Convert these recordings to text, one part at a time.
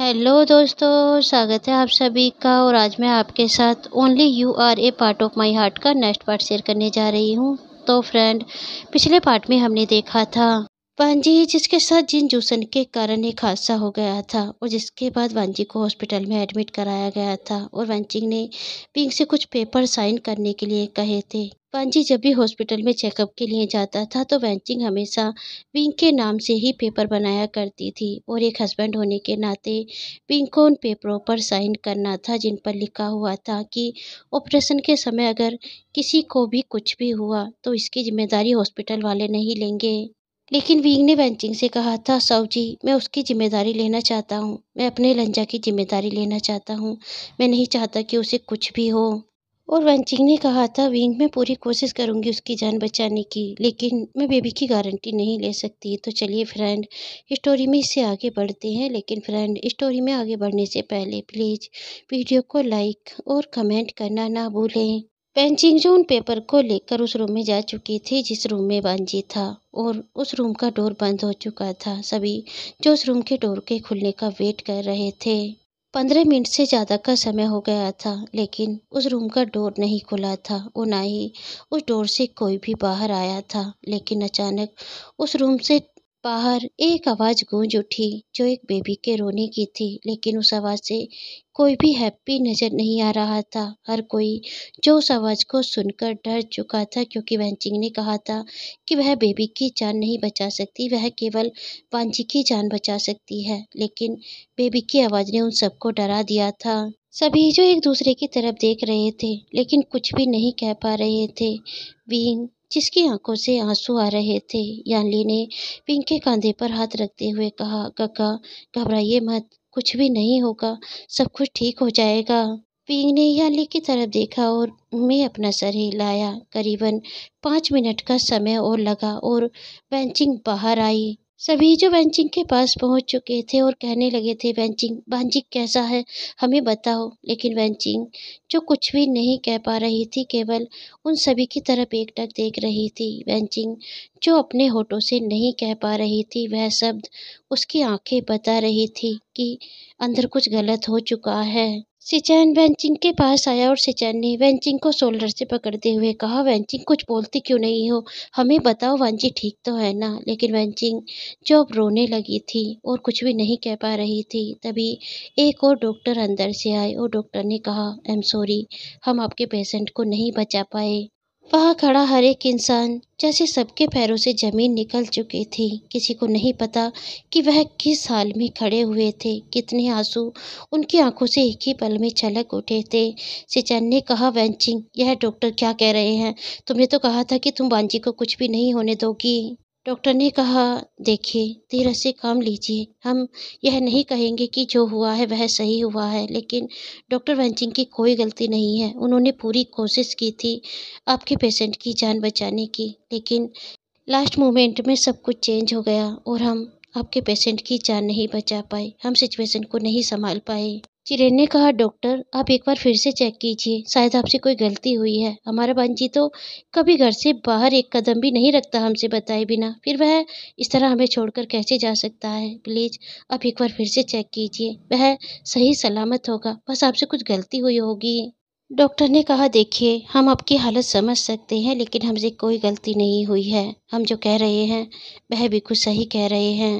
Hello दोस्तों स्वागत है आप सभी का और आज मैं आपके साथ only you are a part of my heart का नेक्स्ट पार्ट शेयर करने जा रही हूँ तो फ्रेंड पिछले पार्ट में हमने देखा था वानजी जिसके साथ जिन जूसन के कारण एक हादसा हो गया था और जिसके बाद वानजी को हॉस्पिटल में एडमिट कराया गया था और वानजिंग ने पिंग से कुछ पेपर साइन करने के लिए कहे थे वानजी जब भी हॉस्पिटल में चेकअप के लिए जाता था तो वेंचिंग हमेशा पिंक के नाम से ही पेपर बनाया करती थी और एक हस्बैंड होने के नाते पिंक को उन पेपरों पर साइन करना था जिन पर लिखा हुआ था कि ऑपरेशन के समय अगर किसी को भी कुछ भी हुआ तो इसकी जिम्मेदारी हॉस्पिटल वाले नहीं लेंगे लेकिन वीग ने वेंचिंग से कहा था साहू जी मैं उसकी ज़िम्मेदारी लेना चाहता हूँ मैं अपने लंजा की ज़िम्मेदारी लेना चाहता हूँ मैं नहीं चाहता कि उसे कुछ भी हो और वंचिंग ने कहा था विंग मैं पूरी कोशिश करूंगी उसकी जान बचाने की लेकिन मैं बेबी की गारंटी नहीं ले सकती तो चलिए फ्रेंड स्टोरी में इससे आगे बढ़ते हैं लेकिन फ्रेंड स्टोरी में आगे बढ़ने से पहले प्लीज़ वीडियो को लाइक और कमेंट करना ना भूलें पेंचिंग जोन पेपर को लेकर उस रूम में जा चुकी थी जिस रूम में बानजी था और उस रूम का डोर बंद हो चुका था सभी जो उस रूम के डोर के खुलने का वेट कर रहे थे पंद्रह मिनट से ज़्यादा का समय हो गया था लेकिन उस रूम का डोर नहीं खुला था और ना ही उस डोर से कोई भी बाहर आया था लेकिन अचानक उस रूम से बाहर एक आवाज़ गूंज उठी जो एक बेबी के रोने की थी लेकिन उस आवाज़ से कोई भी हैप्पी नज़र नहीं आ रहा था हर कोई जो उस आवाज़ को सुनकर डर चुका था क्योंकि वैंचिंग ने कहा था कि वह बेबी की जान नहीं बचा सकती वह केवल वांची की जान बचा सकती है लेकिन बेबी की आवाज़ ने उन सबको डरा दिया था सभी जो एक दूसरे की तरफ देख रहे थे लेकिन कुछ भी नहीं कह पा रहे थे बीन जिसकी आंखों से आंसू आ रहे थे यानली ने पिंक के कंधे पर हाथ रखते हुए कहा कक्का घबराइए मत कुछ भी नहीं होगा सब कुछ ठीक हो जाएगा पिंग ने यानली की तरफ देखा और मैं अपना सर हिलाया करीबन पाँच मिनट का समय और लगा और बेंचिंग बाहर आई सभी जो बेंचिंग के पास पहुंच चुके थे और कहने लगे थे बेंचिंग बेंचिंग कैसा है हमें बताओ लेकिन बेंचिंग जो कुछ भी नहीं कह पा रही थी केवल उन सभी की तरफ एकटक देख रही थी बेंचिंग जो अपने होठों से नहीं कह पा रही थी वह शब्द उसकी आंखें बता रही थी कि अंदर कुछ गलत हो चुका है सिचैन वेंचिंग के पास आया और सिचैन ने वेंचिंग को शोल्डर से पकड़ते हुए कहा वेंचिंग कुछ बोलती क्यों नहीं हो हमें बताओ वांची ठीक तो है ना लेकिन वेंचिंग अब रोने लगी थी और कुछ भी नहीं कह पा रही थी तभी एक और डॉक्टर अंदर से आए और डॉक्टर ने कहा आई एम सॉरी हम आपके पेशेंट को नहीं बचा पाए वहाँ खड़ा हर एक इंसान जैसे सबके पैरों से ज़मीन निकल चुकी थी किसी को नहीं पता कि वह किस हाल में खड़े हुए थे कितने आँसू उनकी आँखों से एक ही पल में छलक उठे थे सिचन ने कहा वैचिंग यह डॉक्टर क्या कह रहे हैं तुमने तो कहा था कि तुम वांची को कुछ भी नहीं होने दोगी डॉक्टर ने कहा देखिए धीरे से काम लीजिए हम यह नहीं कहेंगे कि जो हुआ है वह सही हुआ है लेकिन डॉक्टर वेंचिंग की कोई गलती नहीं है उन्होंने पूरी कोशिश की थी आपके पेशेंट की जान बचाने की लेकिन लास्ट मोमेंट में सब कुछ चेंज हो गया और हम आपके पेशेंट की जान नहीं बचा पाए हम सिचुएशन को नहीं संभाल पाए चिरेन ने कहा डॉक्टर आप एक बार फिर से चेक कीजिए शायद आपसे कोई गलती हुई है हमारा बंजी तो कभी घर से बाहर एक कदम भी नहीं रखता हमसे बताए बिना फिर वह इस तरह हमें छोड़कर कैसे जा सकता है प्लीज़ आप एक बार फिर से चेक कीजिए वह सही सलामत होगा बस आपसे कुछ गलती हुई होगी डॉक्टर ने कहा देखिए हम आपकी हालत समझ सकते हैं लेकिन हमसे कोई गलती नहीं हुई है हम जो कह रहे हैं वह बिल्कुल सही कह रहे हैं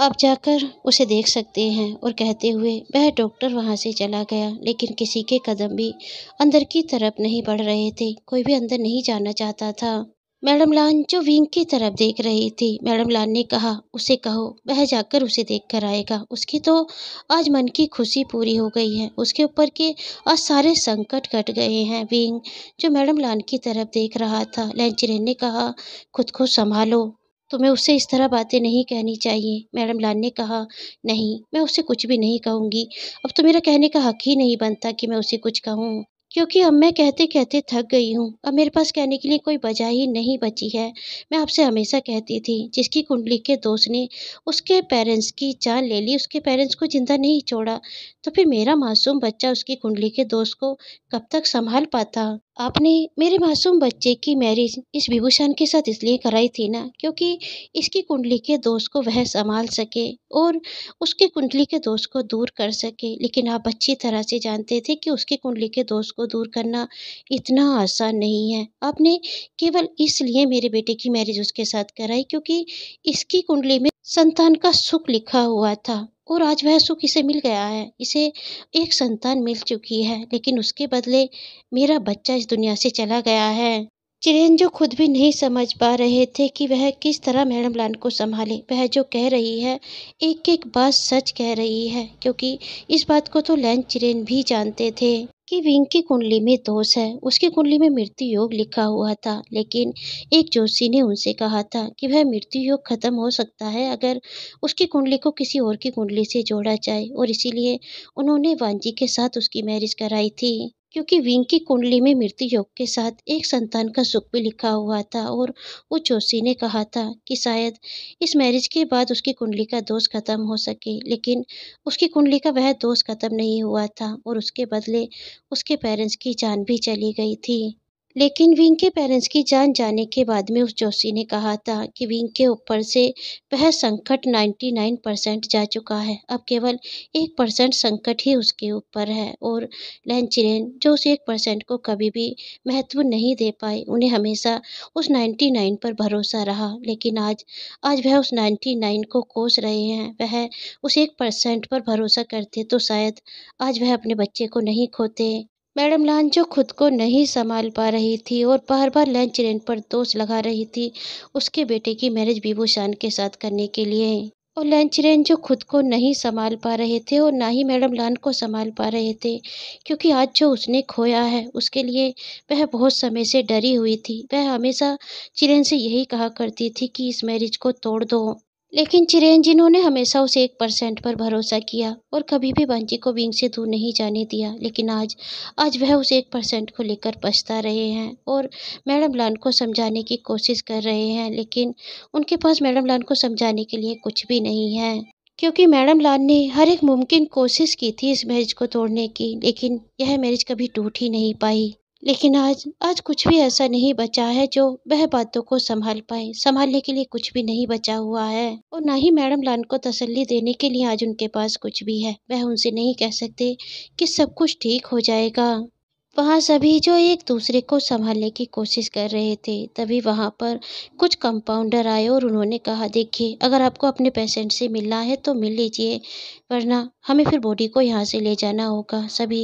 आप जाकर उसे देख सकते हैं और कहते हुए वह डॉक्टर वहाँ से चला गया लेकिन किसी के कदम भी अंदर की तरफ नहीं बढ़ रहे थे कोई भी अंदर नहीं जाना चाहता था मैडम लान जो विंग की तरफ देख रही थी मैडम लान ने कहा उसे कहो वह जाकर उसे देख कर आएगा उसकी तो आज मन की खुशी पूरी हो गई है उसके ऊपर के आज सारे संकट कट गए हैं विंग जो मैडम लान की तरफ देख रहा था लैंचरेन ने कहा खुद को संभालो तुम्हें उससे इस तरह बातें नहीं कहनी चाहिए मैडम लाल ने कहा नहीं मैं उससे कुछ भी नहीं कहूँगी अब तो मेरा कहने का हक ही नहीं बनता कि मैं उसे कुछ कहूँ क्योंकि अब मैं कहते कहते थक गई हूँ अब मेरे पास कहने के लिए कोई वजह ही नहीं बची है मैं आपसे हमेशा कहती थी जिसकी कुंडली के दोस्त ने उसके पेरेंट्स की जान ले ली उसके पेरेंट्स को जिंदा नहीं छोड़ा तो फिर मेरा मासूम बच्चा उसकी कुंडली के दोस्त को कब तक संभाल पाता आपने मेरे मासूम बच्चे की मैरिज इस विभूषण के साथ इसलिए कराई थी ना क्योंकि इसकी कुंडली के दोष को वह संभाल सके और उसके कुंडली के दोष को दूर कर सके लेकिन आप अच्छी तरह से जानते थे कि उसकी कुंडली के दोष को दूर करना इतना आसान नहीं है आपने केवल इसलिए मेरे बेटे की मैरिज उसके साथ कराई क्योंकि इसकी कुंडली में संतान का सुख लिखा हुआ था और आज वह सुख इसे मिल गया है इसे एक संतान मिल चुकी है लेकिन उसके बदले मेरा बच्चा इस दुनिया से चला गया है चिरेन जो खुद भी नहीं समझ पा रहे थे कि वह किस तरह मैडम लान को संभाले वह जो कह रही है एक एक बात सच कह रही है क्योंकि इस बात को तो लैन चिरेन भी जानते थे कि विंग की कुंडली में दोष है उसकी कुंडली में मृत्यु योग लिखा हुआ था लेकिन एक जोशी ने उनसे कहा था कि वह मृत्यु योग खत्म हो सकता है अगर उसकी कुंडली को किसी और की कुंडली से जोड़ा जाए और इसीलिए उन्होंने वांजी के साथ उसकी मैरिज कराई थी क्योंकि विंग की कुंडली में मृत्यु योग के साथ एक संतान का सुख भी लिखा हुआ था और वो जोशी ने कहा था कि शायद इस मैरिज के बाद उसकी कुंडली का दोष खत्म हो सके लेकिन उसकी कुंडली का वह दोष खत्म नहीं हुआ था और उसके बदले उसके पेरेंट्स की जान भी चली गई थी लेकिन विंग के पेरेंट्स की जान जाने के बाद में उस जोशी ने कहा था कि विंग के ऊपर से वह संकट 99 परसेंट जा चुका है अब केवल एक परसेंट संकट ही उसके ऊपर है और लैंचिरेन जो उस एक परसेंट को कभी भी महत्व नहीं दे पाए उन्हें हमेशा उस 99 पर भरोसा रहा लेकिन आज आज वह उस 99 को कोस रहे हैं वह उस एक परसेंट पर भरोसा करते तो शायद आज वह अपने बच्चे को नहीं खोते मैडम लांचो खुद को नहीं संभाल पा रही थी और बार बार लंच रेंट पर दोष लगा रही थी उसके बेटे की मैरिज बीबूशान के साथ करने के लिए और लंच रेंज जो खुद को नहीं संभाल पा रहे थे और ना ही मैडम लान को संभाल पा रहे थे क्योंकि आज जो उसने खोया है उसके लिए वह बहुत समय से डरी हुई थी वह हमेशा चिरेन से यही कहा करती थी कि इस मैरिज को तोड़ दो लेकिन चिरेन ने हमेशा उसे एक परसेंट पर भरोसा किया और कभी भी बांची को विंग से दूर नहीं जाने दिया लेकिन आज आज वह उस एक परसेंट को लेकर पछता रहे हैं और मैडम लान को समझाने की कोशिश कर रहे हैं लेकिन उनके पास मैडम लान को समझाने के लिए कुछ भी नहीं है क्योंकि मैडम लान ने हर एक मुमकिन कोशिश की थी इस मैरिज को तोड़ने की लेकिन यह मैरिज कभी टूट ही नहीं पाई लेकिन आज आज कुछ भी ऐसा नहीं बचा है जो वह बातों को संभाल पाए संभालने के लिए कुछ भी नहीं बचा हुआ है और ना ही मैडम लान को तसल्ली देने के लिए आज उनके पास कुछ भी है वह उनसे नहीं कह सकते कि सब कुछ ठीक हो जाएगा वहाँ सभी जो एक दूसरे को संभालने की कोशिश कर रहे थे तभी वहाँ पर कुछ कंपाउंडर आए और उन्होंने कहा देखिए अगर आपको अपने पेशेंट से मिलना है तो मिल लीजिए वरना हमें फिर बॉडी को यहाँ से ले जाना होगा सभी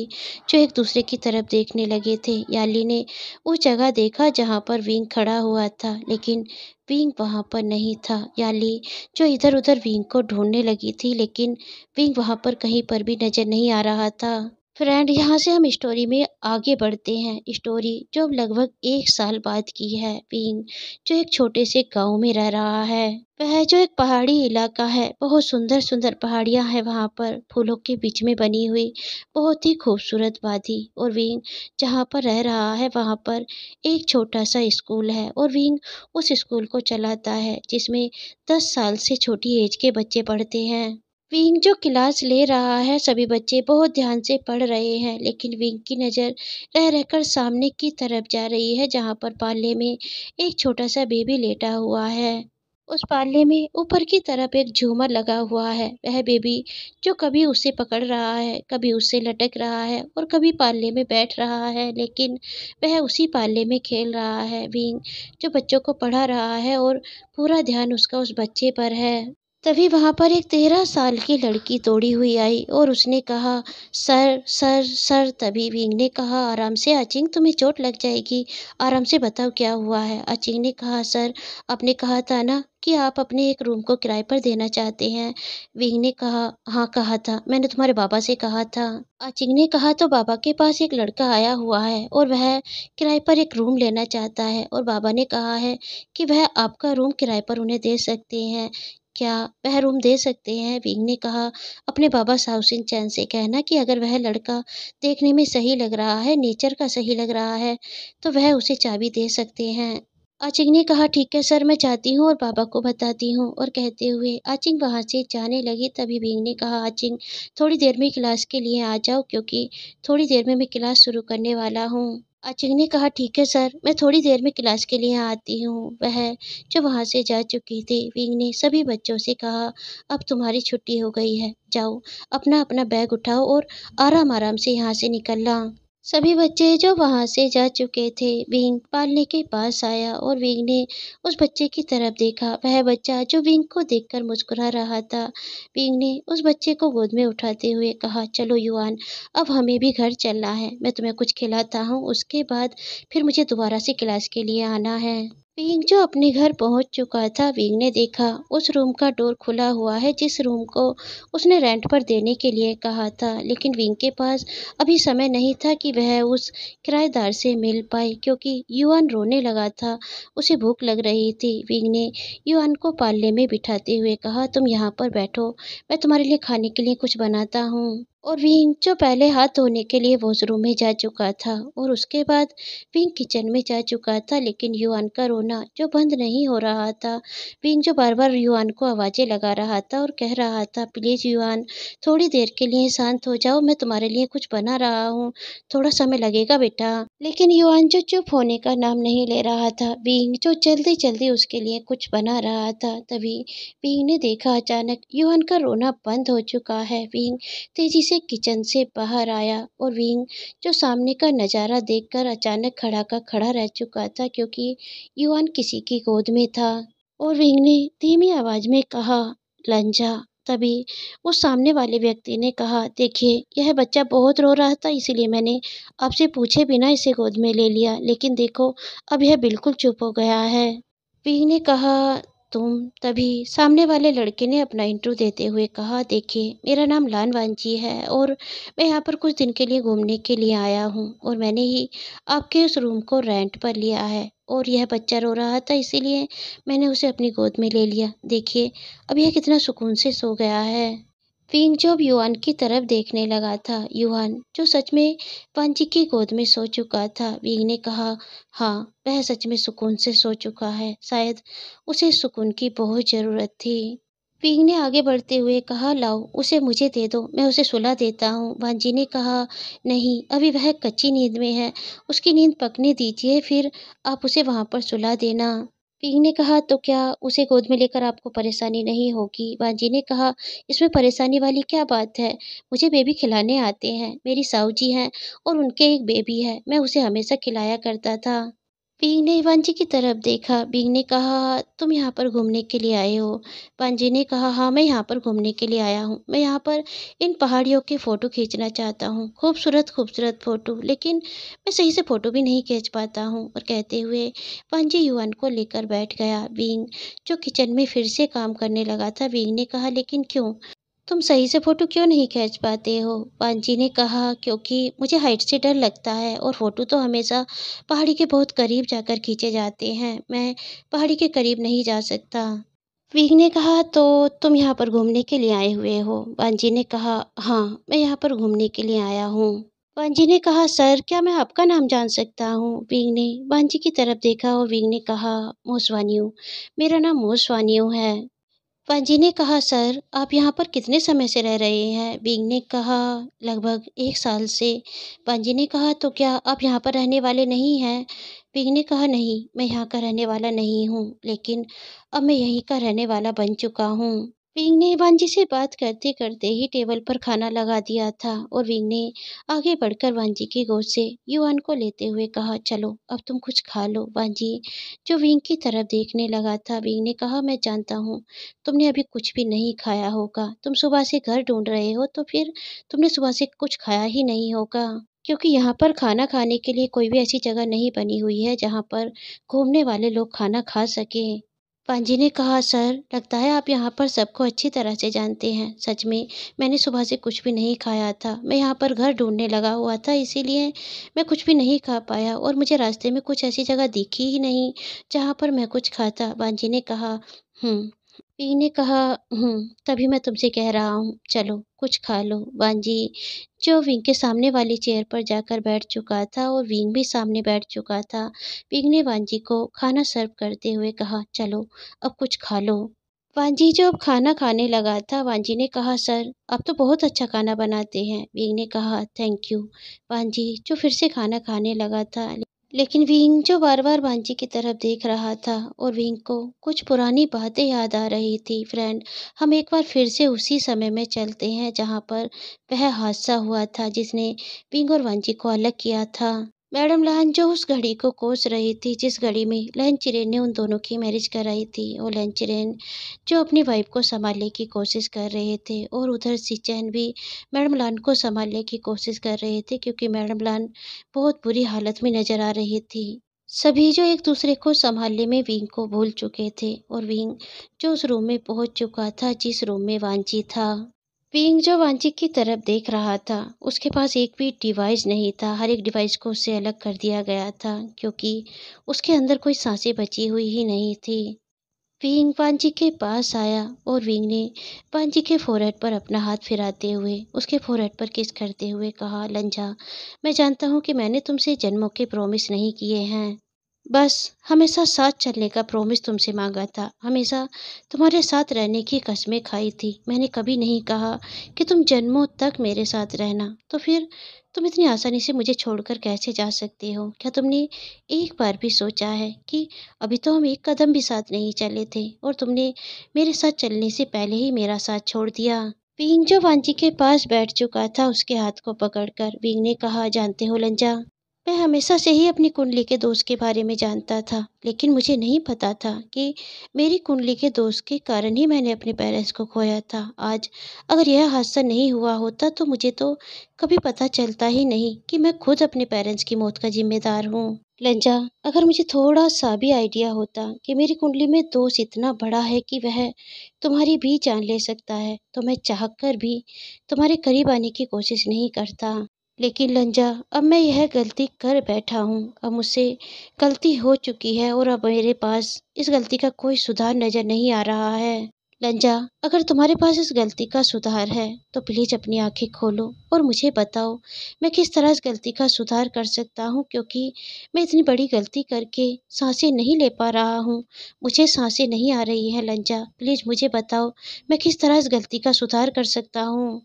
जो एक दूसरे की तरफ देखने लगे थे याली ने उस जगह देखा जहाँ पर विंग खड़ा हुआ था लेकिन विंग वहाँ पर नहीं था याली जो इधर उधर विंग को ढूंढने लगी थी लेकिन विंग वहाँ पर कहीं पर भी नज़र नहीं आ रहा था फ्रेंड यहाँ से हम स्टोरी में आगे बढ़ते हैं स्टोरी जो लगभग एक साल बाद की है पिंग जो एक छोटे से गांव में रह रहा है वह जो एक पहाड़ी इलाका है बहुत सुंदर सुंदर पहाड़ियां हैं वहाँ पर फूलों के बीच में बनी हुई बहुत ही खूबसूरत वादी और विंग जहाँ पर रह रहा है वहाँ पर एक छोटा सा स्कूल है और विंग उस स्कूल को चलाता है जिसमें दस साल से छोटी एज के बच्चे पढ़ते हैं विंग जो क्लास ले रहा है सभी बच्चे बहुत ध्यान से पढ़ रहे हैं लेकिन विंग की नज़र रह रहकर सामने की तरफ जा रही है जहाँ पर पाले में एक छोटा सा बेबी लेटा हुआ है उस पाले में ऊपर की तरफ एक झूमर लगा हुआ है वह बेबी जो कभी उसे पकड़ रहा है कभी उससे लटक रहा है और कभी पाले में बैठ रहा है लेकिन वह उसी पाले में खेल रहा है विंग जो बच्चों को पढ़ा रहा है और पूरा ध्यान उसका उस बच्चे पर है तभी वहाँ पर एक तेरह साल की लड़की दौड़ी हुई आई और उसने कहा सर सर सर तभी विंग ने कहा आराम से अचिंग तुम्हें चोट लग जाएगी आराम से बताओ क्या हुआ है अचिंग ने कहा सर आपने कहा था ना कि आप अपने एक रूम को किराए पर देना चाहते हैं विंग ने कहा हाँ कहा था मैंने तुम्हारे बाबा से कहा था अचिंग ने कहा तो बाबा के पास एक लड़का आया हुआ है और वह किराए पर एक रूम लेना चाहता है और बाबा ने कहा है कि वह आपका रूम किराए पर उन्हें दे सकते हैं क्या वह रूम दे सकते हैं विंग ने कहा अपने बाबा साउसिन चैन से कहना कि अगर वह लड़का देखने में सही लग रहा है नेचर का सही लग रहा है तो वह उसे चाबी दे सकते हैं आचिंग ने कहा ठीक है सर मैं जाती हूँ और बाबा को बताती हूँ और कहते हुए आचिंग वहाँ से जाने लगी तभी भींग ने कहा आचिंग थोड़ी देर में क्लास के लिए आ जाओ क्योंकि थोड़ी देर में मैं क्लास शुरू करने वाला हूँ आचिंग ने कहा ठीक है सर मैं थोड़ी देर में क्लास के लिए आती हूँ वह जो वहाँ से जा चुकी थी विंग ने सभी बच्चों से कहा अब तुम्हारी छुट्टी हो गई है जाओ अपना अपना बैग उठाओ और आराम आराम से यहाँ से निकलना सभी बच्चे जो वहाँ से जा चुके थे विंग पालने के पास आया और विंग ने उस बच्चे की तरफ देखा वह बच्चा जो विंग को देखकर मुस्कुरा रहा था विंग ने उस बच्चे को गोद में उठाते हुए कहा चलो युवान अब हमें भी घर चलना है मैं तुम्हें कुछ खिलाता हूँ उसके बाद फिर मुझे दोबारा से क्लास के लिए आना है विंग जो अपने घर पहुंच चुका था वींग ने देखा उस रूम का डोर खुला हुआ है जिस रूम को उसने रेंट पर देने के लिए कहा था लेकिन विंग के पास अभी समय नहीं था कि वह उस किराएदार से मिल पाए क्योंकि युआन रोने लगा था उसे भूख लग रही थी विंग ने युआन को पालने में बिठाते हुए कहा तुम यहाँ पर बैठो मैं तुम्हारे लिए खाने के लिए कुछ बनाता हूँ और विंग जो पहले हाथ धोने के लिए वॉशरूम में जा चुका था और उसके बाद विंग किचन में जा चुका था लेकिन युवान का रोना जो बंद नहीं हो रहा था विंग जो बार बार युवान को आवाज़ें लगा रहा था और कह रहा था प्लीज़ युवान थोड़ी देर के लिए शांत हो जाओ मैं तुम्हारे लिए कुछ बना रहा हूँ थोड़ा समय लगेगा बेटा लेकिन युवान जो चुप होने का नाम नहीं ले रहा था विंग जो जल्दी जल्दी उसके लिए कुछ बना रहा था तभी विंग ने देखा अचानक युवान का रोना बंद हो चुका है विंग तेजी से से किचन से बाहर आया और विंग जो सामने का नज़ारा देखकर अचानक खड़ा का खड़ा रह चुका था क्योंकि युवान किसी की गोद में था और विंग ने धीमी आवाज़ में कहा लंजा तभी उस सामने वाले व्यक्ति ने कहा देखिए यह बच्चा बहुत रो रहा था इसीलिए मैंने आपसे पूछे बिना इसे गोद में ले लिया लेकिन देखो अब यह बिल्कुल चुप हो गया है विंग ने कहा तुम तभी सामने वाले लड़के ने अपना इंटरव्यू देते हुए कहा देखिए मेरा नाम लान वांची है और मैं यहाँ पर कुछ दिन के लिए घूमने के लिए आया हूँ और मैंने ही आपके उस रूम को रेंट पर लिया है और यह बच्चा रो रहा था इसीलिए मैंने उसे अपनी गोद में ले लिया देखिए अब यह कितना सुकून से सो गया है जो युवान की तरफ देखने लगा था युवान जो सच में पंची की गोद में सो चुका था पिंग ने कहा हाँ वह सच में सुकून से सो चुका है शायद उसे सुकून की बहुत ज़रूरत थी पिंग ने आगे बढ़ते हुए कहा लाओ उसे मुझे दे दो मैं उसे सुला देता हूँ भांजी ने कहा नहीं अभी वह कच्ची नींद में है उसकी नींद पकने दीजिए फिर आप उसे वहाँ पर सुला देना पी ने कहा तो क्या उसे गोद में लेकर आपको परेशानी नहीं होगी बांजी ने कहा इसमें परेशानी वाली क्या बात है मुझे बेबी खिलाने आते हैं मेरी साहू जी हैं और उनके एक बेबी है मैं उसे हमेशा खिलाया करता था बिंग ने वांजी की तरफ देखा बिंग ने कहा तुम यहाँ पर घूमने के लिए आए हो वांजी ने कहा हाँ मैं यहाँ पर घूमने के लिए आया हूँ मैं यहाँ पर इन पहाड़ियों के फ़ोटो खींचना चाहता हूँ खूबसूरत खूबसूरत फ़ोटो लेकिन मैं सही से फ़ोटो भी नहीं खींच पाता हूँ और कहते हुए वांजी युवान को लेकर बैठ गया बिंग जो किचन में फिर से काम करने लगा था बिंग ने कहा लेकिन क्यों तुम सही से फ़ोटो क्यों नहीं खींच पाते हो पानजी ने कहा क्योंकि मुझे हाइट से डर लगता है और फ़ोटो तो हमेशा पहाड़ी के बहुत करीब जाकर खींचे जाते हैं मैं पहाड़ी के करीब नहीं जा सकता वीग ने कहा तो तुम यहाँ पर घूमने के लिए आए हुए हो पानजी ने कहा हाँ मैं यहाँ पर घूमने के लिए आया हूँ बांजी ने कहा सर क्या मैं आपका नाम जान सकता हूँ विंग ने बानजी की तरफ देखा और विंग ने कहा मोसवानियों मेरा नाम मोसवानियों है पांजी ने कहा सर आप यहाँ पर कितने समय से रह रहे हैं बिंग ने कहा लगभग एक साल से पांजी ने कहा तो क्या आप यहाँ पर रहने वाले नहीं हैं बिंग ने कहा नहीं मैं यहाँ का रहने वाला नहीं हूँ लेकिन अब मैं यहीं का रहने वाला बन चुका हूँ विंग ने वानजी से बात करते करते ही टेबल पर खाना लगा दिया था और विंग ने आगे बढ़कर वानजी की गोद से युवान को लेते हुए कहा चलो अब तुम कुछ खा लो वानजी जो विंग की तरफ देखने लगा था विंग ने कहा मैं जानता हूँ तुमने अभी कुछ भी नहीं खाया होगा तुम सुबह से घर ढूंढ रहे हो तो फिर तुमने सुबह से कुछ खाया ही नहीं होगा क्योंकि यहाँ पर खाना खाने के लिए कोई भी ऐसी जगह नहीं बनी हुई है जहाँ पर घूमने वाले लोग खाना खा सकें पांजी ने कहा सर लगता है आप यहाँ पर सबको अच्छी तरह से जानते हैं सच में मैंने सुबह से कुछ भी नहीं खाया था मैं यहाँ पर घर ढूंढने लगा हुआ था इसीलिए मैं कुछ भी नहीं खा पाया और मुझे रास्ते में कुछ ऐसी जगह दिखी ही नहीं जहाँ पर मैं कुछ खाता पांजी ने कहा हम्म, पी ने कहा हम्म, तभी मैं तुमसे कह रहा हूँ चलो कुछ खा लो वांजी जो विंग के सामने वाली चेयर पर जाकर बैठ चुका था और विंग भी सामने बैठ चुका था विंग ने वांजी को खाना सर्व करते हुए कहा चलो अब कुछ खा लो वांजी जो अब खाना खाने लगा था वांजी ने कहा सर आप तो बहुत अच्छा खाना बनाते हैं विंग ने कहा थैंक यू वांजी जो फिर से खाना खाने लगा था लेकिन विंग जो बार बार भांजी की तरफ देख रहा था और विंग को कुछ पुरानी बातें याद आ रही थी फ्रेंड हम एक बार फिर से उसी समय में चलते हैं जहाँ पर वह हादसा हुआ था जिसने विंग और वांजी को अलग किया था मैडम लहन जो उस घड़ी को कोस रही थी जिस घड़ी में लहन चिरेन ने उन दोनों की मैरिज कराई थी और लहन चिरेन जो अपनी वाइफ को संभालने की कोशिश कर रहे थे और उधर सिचैन भी मैडम लहन को संभालने की कोशिश कर रहे थे क्योंकि मैडम लहन बहुत बुरी हालत में नज़र आ रही थी सभी जो एक दूसरे को संभालने में विंग को भूल चुके थे और विंग जो उस रूम में पहुंच चुका था जिस रूम में वांची था पिंग जो वांचिक की तरफ देख रहा था उसके पास एक भी डिवाइस नहीं था हर एक डिवाइस को उससे अलग कर दिया गया था क्योंकि उसके अंदर कोई सांसें बची हुई ही नहीं थी पिंग वांचिक के पास आया और विंग ने वांचिक के फोरहेड पर अपना हाथ फिराते हुए उसके फोरहेड पर किस करते हुए कहा लंजा मैं जानता हूँ कि मैंने तुमसे जन्मों के प्रोमिस नहीं किए हैं बस हमेशा साथ चलने का प्रोमिस तुमसे मांगा था हमेशा तुम्हारे साथ रहने की कस्में खाई थी मैंने कभी नहीं कहा कि तुम जन्मों तक मेरे साथ रहना तो फिर तुम इतनी आसानी से मुझे छोड़कर कैसे जा सकते हो क्या तुमने एक बार भी सोचा है कि अभी तो हम एक कदम भी साथ नहीं चले थे और तुमने मेरे साथ चलने से पहले ही मेरा साथ छोड़ दिया विंग जो वांजी के पास बैठ चुका था उसके हाथ को पकड़कर कर ने कहा जानते हो लंजा मैं हमेशा से ही अपनी कुंडली के दोष के बारे में जानता था लेकिन मुझे नहीं पता था कि मेरी कुंडली के दोष के कारण ही मैंने अपने पेरेंट्स को खोया था आज अगर यह हादसा नहीं हुआ होता तो मुझे तो कभी पता चलता ही नहीं कि मैं खुद अपने पेरेंट्स की मौत का जिम्मेदार हूँ लंजा अगर मुझे थोड़ा सा भी आइडिया होता कि मेरी कुंडली में दोष इतना बड़ा है कि वह तुम्हारी भी जान ले सकता है तो मैं चाह कर भी तुम्हारे करीब आने की कोशिश नहीं करता लेकिन लंजा अब मैं यह गलती कर बैठा हूँ अब मुझसे गलती हो चुकी है और अब मेरे पास इस गलती का कोई सुधार नज़र नहीं आ रहा है लंजा अगर तुम्हारे पास इस गलती का सुधार है तो प्लीज़ अपनी आंखें खोलो और मुझे बताओ मैं किस तरह इस गलती का सुधार कर सकता हूँ क्योंकि मैं इतनी बड़ी गलती करके सांसें नहीं ले पा रहा हूँ मुझे सांसें नहीं आ रही हैं लंजा प्लीज़ मुझे बताओ मैं किस तरह इस गलती का सुधार कर सकता हूँ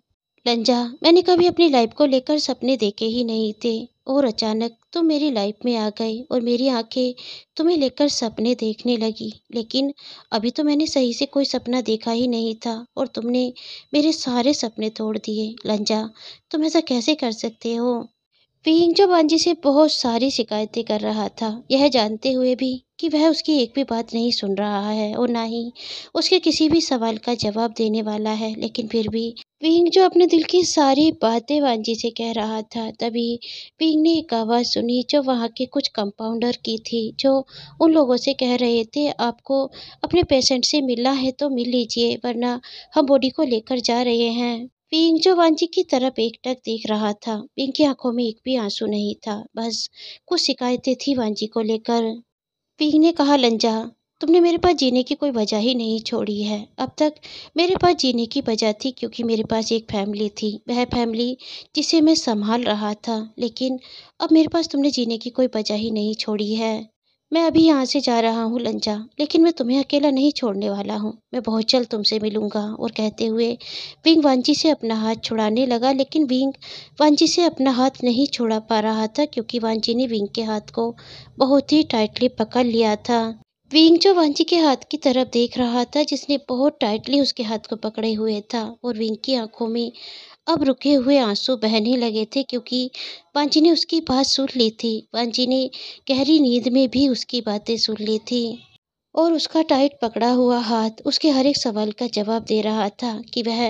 लंजा मैंने कभी अपनी लाइफ को लेकर सपने देखे ही नहीं थे और अचानक तुम तो मेरी लाइफ में आ गए और मेरी आंखें तुम्हें लेकर सपने देखने लगी लेकिन अभी तो मैंने सही से कोई सपना देखा ही नहीं था और तुमने मेरे सारे सपने तोड़ दिए लंजा तुम ऐसा कैसे कर सकते हो जो बांजी से बहुत सारी शिकायतें कर रहा था यह जानते हुए भी कि वह उसकी एक भी बात नहीं सुन रहा है और ना ही उसके किसी भी सवाल का जवाब देने वाला है लेकिन फिर भी पिंग जो अपने दिल की सारी बातें वांजी से कह रहा था तभी पिंग ने एक आवाज़ सुनी जो वहाँ के कुछ कंपाउंडर की थी जो उन लोगों से कह रहे थे आपको अपने पेशेंट से मिलना है तो मिल लीजिए वरना हम बॉडी को लेकर जा रहे हैं जो वांजी की तरफ एकटक देख रहा था पिंग की आंखों में एक भी आंसू नहीं था बस कुछ शिकायतें थी वांची को लेकर पिंग ने कहा लंजा तुमने मेरे पास जीने की कोई वजह ही नहीं छोड़ी है अब तक मेरे पास जीने की वजह थी क्योंकि मेरे पास एक फैमिली थी वह फैमिली जिसे मैं संभाल रहा था लेकिन अब मेरे पास तुमने जीने की कोई वजह ही नहीं छोड़ी है मैं अभी यहाँ से जा रहा हूँ लंचा लेकिन मैं तुम्हें अकेला नहीं छोड़ने वाला हूँ मैं बहुत जल्द तुमसे मिलूँगा और कहते हुए विंग वांची से अपना हाथ छुड़ाने लगा लेकिन विंग वांची से अपना हाथ नहीं छुड़ा पा रहा था क्योंकि वांची ने विंग के हाथ को बहुत ही टाइटली पकड़ लिया था विंग जो वांची के हाथ की तरफ देख रहा था जिसने बहुत टाइटली उसके हाथ को पकड़े हुए था और विंग की आंखों में अब रुके हुए आंसू बहने लगे थे क्योंकि पांची ने उसकी बात सुन ली थी पांची ने गहरी नींद में भी उसकी बातें सुन ली थी और उसका टाइट पकड़ा हुआ हाथ उसके हर एक सवाल का जवाब दे रहा था कि वह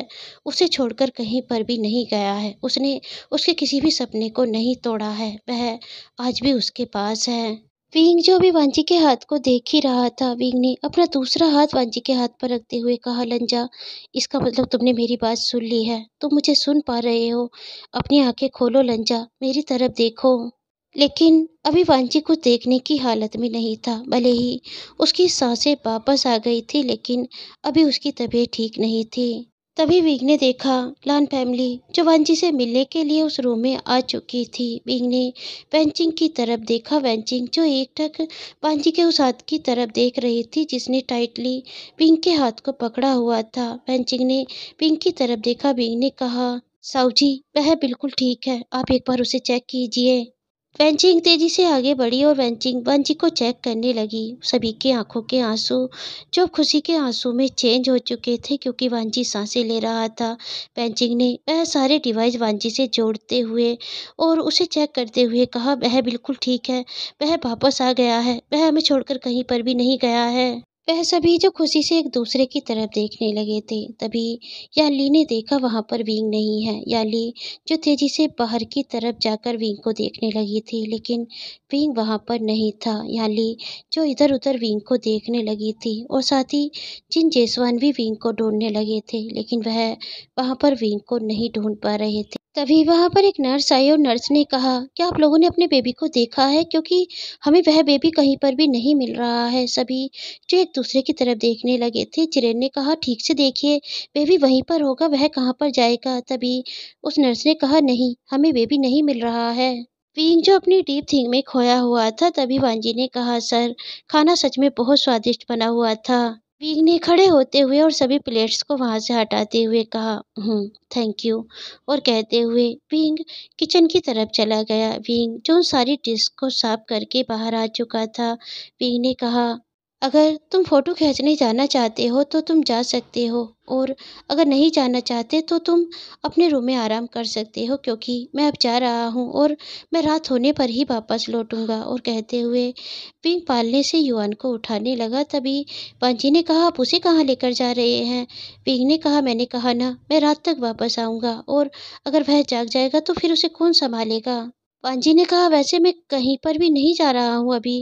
उसे छोड़कर कहीं पर भी नहीं गया है उसने उसके किसी भी सपने को नहीं तोड़ा है वह आज भी उसके पास है विंग जो अभी वांझी के हाथ को देख ही रहा था विंग ने अपना दूसरा हाथ वांची के हाथ पर रखते हुए कहा लंजा इसका मतलब तुमने मेरी बात सुन ली है तुम मुझे सुन पा रहे हो अपनी आंखें खोलो लंजा मेरी तरफ देखो लेकिन अभी वांची को देखने की हालत में नहीं था भले ही उसकी सांसें वापस आ गई थी लेकिन अभी उसकी तबीयत ठीक नहीं थी तभी बिग ने देखा लान फैमिली जो वंशी से मिलने के लिए उस रूम में आ चुकी थी बिग ने वेंचिंग की तरफ देखा वेंचिंग जो एक टक वांची के उस हाथ की तरफ देख रही थी जिसने टाइटली बिंग के हाथ को पकड़ा हुआ था वेंचिंग ने बिंग की तरफ देखा बिंग ने कहा साहु जी वह बिल्कुल ठीक है आप एक बार उसे चेक कीजिए वेंचिंग तेजी से आगे बढ़ी और वेंचिंग वंची को चेक करने लगी सभी के आंखों के आंसू जो खुशी के आंसू में चेंज हो चुके थे क्योंकि वांची सांसें ले रहा था वेंचिंग ने वह सारे डिवाइस वांची से जोड़ते हुए और उसे चेक करते हुए कहा वह बिल्कुल ठीक है वह वापस आ गया है वह हमें छोड़कर कहीं पर भी नहीं गया है वह सभी जो खुशी से एक दूसरे की तरफ देखने लगे थे तभी याली ने देखा वहाँ पर विंग नहीं है याली जो तेजी से बाहर की तरफ जाकर विंग को देखने लगी थी लेकिन विंग वहाँ पर नहीं था याली जो इधर उधर विंग को देखने लगी थी और साथ ही जिन जेसवान भी विंग को ढूंढने लगे थे लेकिन वह वहाँ पर विंग को नहीं ढूंढ पा रहे थे तभी वहाँ पर एक नर्स आई और नर्स ने कहा क्या आप लोगों ने अपने बेबी को देखा है क्योंकि हमें वह बेबी कहीं पर भी नहीं मिल रहा है सभी जो एक दूसरे की तरफ देखने लगे थे चिरेन ने कहा ठीक से देखिए बेबी वहीं पर होगा वह कहाँ पर जाएगा तभी उस नर्स ने कहा नहीं हमें बेबी नहीं मिल रहा है पिंग जो अपनी डीप थिंग में खोया हुआ था तभी वांजी ने कहा सर खाना सच में बहुत स्वादिष्ट बना हुआ था वीग ने खड़े होते हुए और सभी प्लेट्स को वहाँ से हटाते हुए कहा थैंक हम्म, यू और कहते हुए विंग किचन की तरफ चला गया विंग जो सारी डिश को साफ करके बाहर आ चुका था विंग ने कहा अगर तुम फोटो खींचने जाना चाहते हो तो तुम जा सकते हो और अगर नहीं जाना चाहते तो तुम अपने रूम में आराम कर सकते हो क्योंकि मैं अब जा रहा हूँ और मैं रात होने पर ही वापस लौटूंगा और कहते हुए पिंक पालने से युवान को उठाने लगा तभी पांजी ने कहा आप उसे कहाँ लेकर जा रहे हैं पिंक ने कहा मैंने कहा ना मैं रात तक वापस आऊँगा और अगर वह जाग जाएगा तो फिर उसे कौन संभालेगा पांजी ने कहा वैसे मैं कहीं पर भी नहीं जा रहा हूँ अभी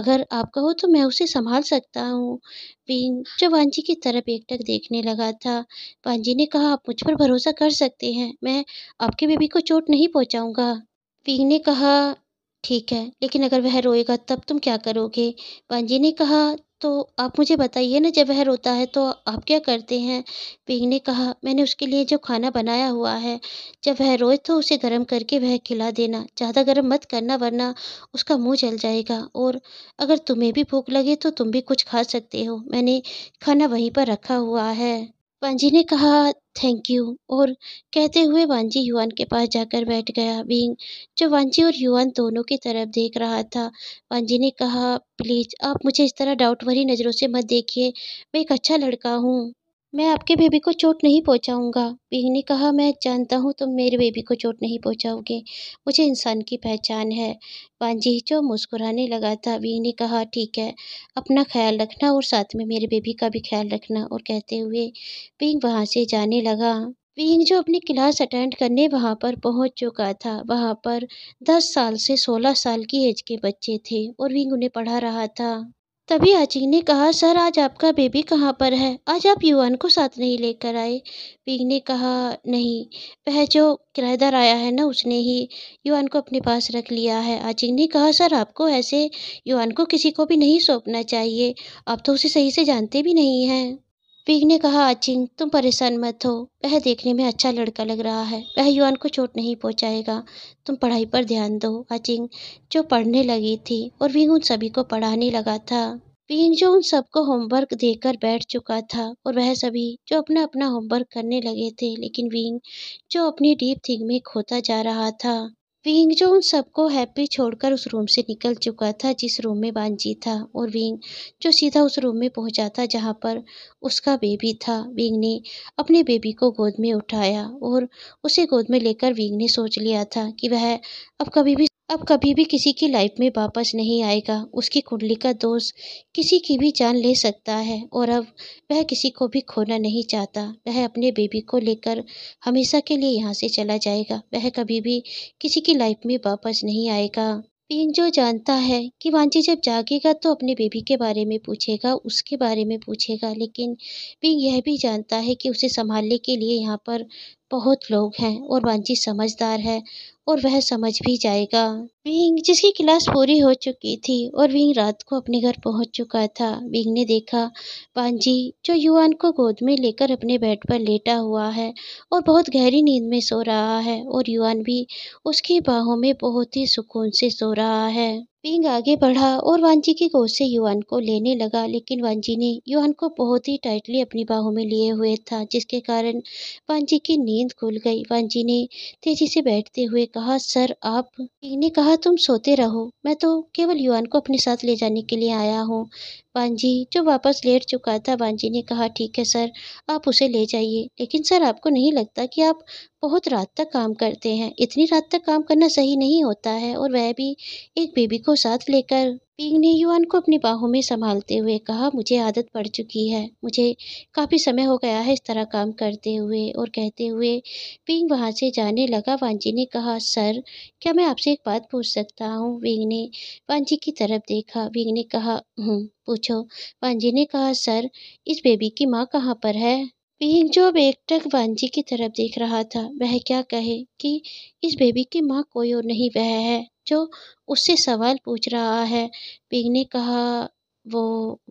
अगर आप कहो तो मैं उसे संभाल सकता हूँ पिंग जो जी की तरफ एकटक देखने लगा था पांजी ने कहा आप मुझ पर भरोसा कर सकते हैं मैं आपके बेबी को चोट नहीं पहुँचाऊँगा पिंग ने कहा ठीक है लेकिन अगर वह रोएगा तब तुम क्या करोगे पांजी ने कहा तो आप मुझे बताइए ना जब वह रोता है तो आप क्या करते हैं पिंग ने कहा मैंने उसके लिए जो खाना बनाया हुआ है जब वह रोए तो उसे गर्म करके वह खिला देना ज़्यादा गर्म मत करना वरना उसका मुंह जल जाएगा और अगर तुम्हें भी भूख लगे तो तुम भी कुछ खा सकते हो मैंने खाना वहीं पर रखा हुआ है पांजी ने कहा थैंक यू और कहते हुए वांजी युवान के पास जाकर बैठ गया बिंग जो वानजी और युवान दोनों की तरफ देख रहा था वांजी ने कहा प्लीज़ आप मुझे इस तरह डाउट भरी नज़रों से मत देखिए मैं एक अच्छा लड़का हूँ मैं आपके बेबी को चोट नहीं पहुंचाऊंगा बिग ने कहा मैं जानता हूं तुम मेरे बेबी को चोट नहीं पहुंचाओगे मुझे इंसान की पहचान है जो मुस्कुराने लगा था बिग ने कहा ठीक है अपना ख्याल रखना और साथ में मेरे बेबी का भी ख्याल रखना और कहते हुए बिग वहाँ से जाने लगा बींग जो अपनी क्लास अटेंड करने वहाँ पर पहुँच चुका था वहाँ पर दस साल से सोलह साल की एज के बच्चे थे और विंग उन्हें पढ़ा रहा था तभी अजय ने कहा सर आज आपका बेबी कहाँ पर है आज आप युवान को साथ नहीं लेकर आए पिंग ने कहा नहीं वह जो किराएदार आया है ना उसने ही युवान को अपने पास रख लिया है आजिंग ने कहा सर आपको ऐसे युवान को किसी को भी नहीं सौंपना चाहिए आप तो उसे सही से जानते भी नहीं हैं पिग ने कहा आचिंग तुम परेशान मत हो वह देखने में अच्छा लड़का लग रहा है वह युवान को चोट नहीं पहुंचाएगा तुम पढ़ाई पर ध्यान दो अचिंग जो पढ़ने लगी थी और विंग उन सभी को पढ़ाने लगा था पिंग जो उन सबको होमवर्क देकर बैठ चुका था और वह सभी जो अपना अपना होमवर्क करने लगे थे लेकिन विंग जो अपनी डीप थिंग में खोता जा रहा था विंग जो उन सबको हैप्पी छोड़कर उस रूम से निकल चुका था जिस रूम में बांजी था और विंग जो सीधा उस रूम में पहुंचा था जहां पर उसका बेबी था विंग ने अपने बेबी को गोद में उठाया और उसे गोद में लेकर विंग ने सोच लिया था कि वह अब कभी भी अब कभी भी किसी की लाइफ में वापस नहीं आएगा उसकी कुंडली का दोष किसी की भी जान ले सकता है और अब वह किसी को भी खोना नहीं चाहता वह अपने बेबी को लेकर हमेशा के लिए यहाँ से चला जाएगा वह कभी भी किसी की लाइफ में वापस नहीं आएगा पिंजो जानता है कि वांची जब जागेगा तो अपने बेबी के बारे में पूछेगा उसके बारे में पूछेगा लेकिन पिंग यह भी जानता है कि उसे संभालने के लिए यहाँ पर बहुत लोग हैं और वांची समझदार है और वह समझ भी जाएगा विंग जिसकी क्लास पूरी हो चुकी थी और विंग रात को अपने घर पहुंच चुका था विंग ने देखा पांजी जो युवान को गोद में लेकर अपने बेड पर लेटा हुआ है और बहुत गहरी नींद में सो रहा है और युवान भी उसकी बाहों में बहुत ही सुकून से सो रहा है पिंग आगे बढ़ा और वांजी की गोद से युवान को लेने लगा लेकिन वांजी ने युवान को बहुत ही टाइटली अपनी बाहों में लिए हुए था जिसके कारण वांजी की नींद खुल गई वांजी ने तेजी से बैठते हुए कहा सर आप पिंग ने कहा तुम सोते रहो मैं तो केवल युवान को अपने साथ ले जाने के लिए आया हूँ बांजी जो वापस लेट चुका था बांजी ने कहा ठीक है सर आप उसे ले जाइए लेकिन सर आपको नहीं लगता कि आप बहुत रात तक काम करते हैं इतनी रात तक काम करना सही नहीं होता है और वह भी एक बेबी को साथ लेकर पिंग ने युआन को अपनी बाहों में संभालते हुए कहा मुझे आदत पड़ चुकी है मुझे काफ़ी समय हो गया है इस तरह काम करते हुए और कहते हुए पिंग वहाँ से जाने लगा वांजी ने कहा सर क्या मैं आपसे एक बात पूछ सकता हूँ विंग ने वांजी की तरफ देखा विंग ने कहा हम्म, पूछो वांजी ने कहा सर इस बेबी की माँ कहाँ पर है पिंग जो अब बेकटक वांजी की तरफ देख रहा था वह क्या कहे कि इस बेबी की माँ कोई और नहीं वह है जो उससे सवाल पूछ रहा है पिंग ने कहा वो